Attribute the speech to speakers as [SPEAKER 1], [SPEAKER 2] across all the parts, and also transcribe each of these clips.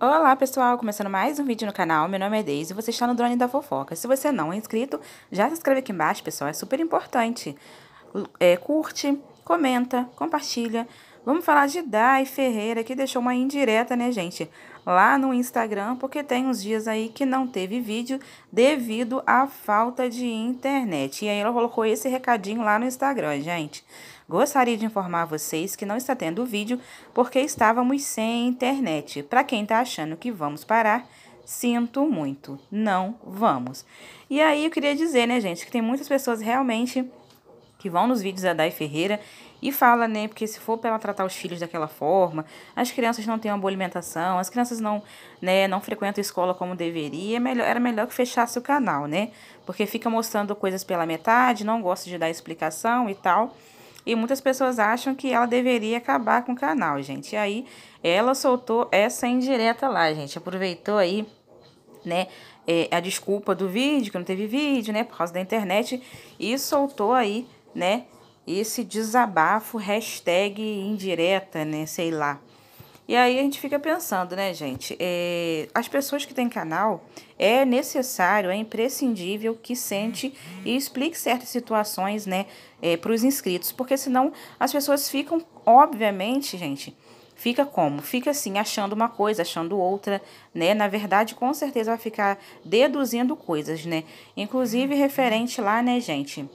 [SPEAKER 1] Olá pessoal, começando mais um vídeo no canal, meu nome é Deise e você está no Drone da Fofoca. Se você não é inscrito, já se inscreve aqui embaixo pessoal, é super importante. É, curte, comenta, compartilha, Vamos falar de Dai Ferreira, que deixou uma indireta, né, gente? Lá no Instagram, porque tem uns dias aí que não teve vídeo devido à falta de internet. E aí ela colocou esse recadinho lá no Instagram, gente. Gostaria de informar vocês que não está tendo vídeo porque estávamos sem internet. Para quem está achando que vamos parar, sinto muito, não vamos. E aí eu queria dizer, né, gente, que tem muitas pessoas realmente que vão nos vídeos da é Dai Ferreira e fala, né, porque se for para ela tratar os filhos daquela forma, as crianças não têm uma boa alimentação, as crianças não, né, não frequentam a escola como deveria, é melhor, era melhor que fechasse o canal, né? Porque fica mostrando coisas pela metade, não gosta de dar explicação e tal. E muitas pessoas acham que ela deveria acabar com o canal, gente. E aí ela soltou essa indireta lá, gente. Aproveitou aí, né, é, a desculpa do vídeo, que não teve vídeo, né, por causa da internet, e soltou aí né? Esse desabafo, hashtag indireta, né? Sei lá. E aí a gente fica pensando, né, gente? É, as pessoas que têm canal, é necessário, é imprescindível que sente e explique certas situações, né, é, para os inscritos. Porque senão as pessoas ficam, obviamente, gente, fica como? Fica assim, achando uma coisa, achando outra, né? Na verdade, com certeza vai ficar deduzindo coisas, né? Inclusive referente lá, né, gente?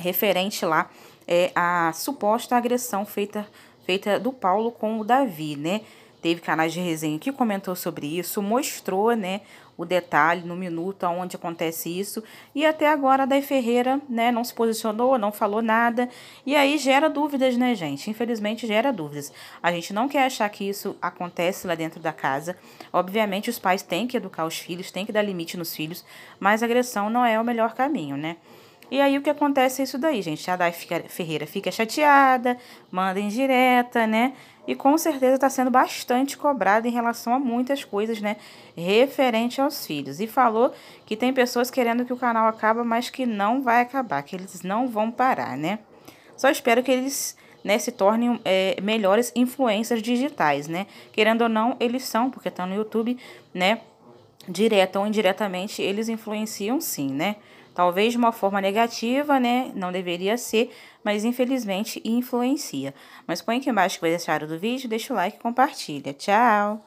[SPEAKER 1] referente lá é, à suposta agressão feita, feita do Paulo com o Davi, né? Teve canais de resenha que comentou sobre isso, mostrou, né, o detalhe no minuto aonde acontece isso, e até agora a Day Ferreira, né, não se posicionou, não falou nada, e aí gera dúvidas, né, gente? Infelizmente gera dúvidas. A gente não quer achar que isso acontece lá dentro da casa. Obviamente os pais têm que educar os filhos, têm que dar limite nos filhos, mas agressão não é o melhor caminho, né? E aí o que acontece é isso daí, gente. A Dai Ferreira fica chateada, manda indireta, né? E com certeza está sendo bastante cobrada em relação a muitas coisas, né? Referente aos filhos. E falou que tem pessoas querendo que o canal acaba, mas que não vai acabar, que eles não vão parar, né? Só espero que eles né, se tornem é, melhores influências digitais, né? Querendo ou não, eles são, porque estão tá no YouTube, né? Direta ou indiretamente, eles influenciam sim, né? Talvez de uma forma negativa, né? Não deveria ser, mas infelizmente influencia. Mas põe aqui embaixo que vocês acharam do vídeo, deixa o like e compartilha. Tchau!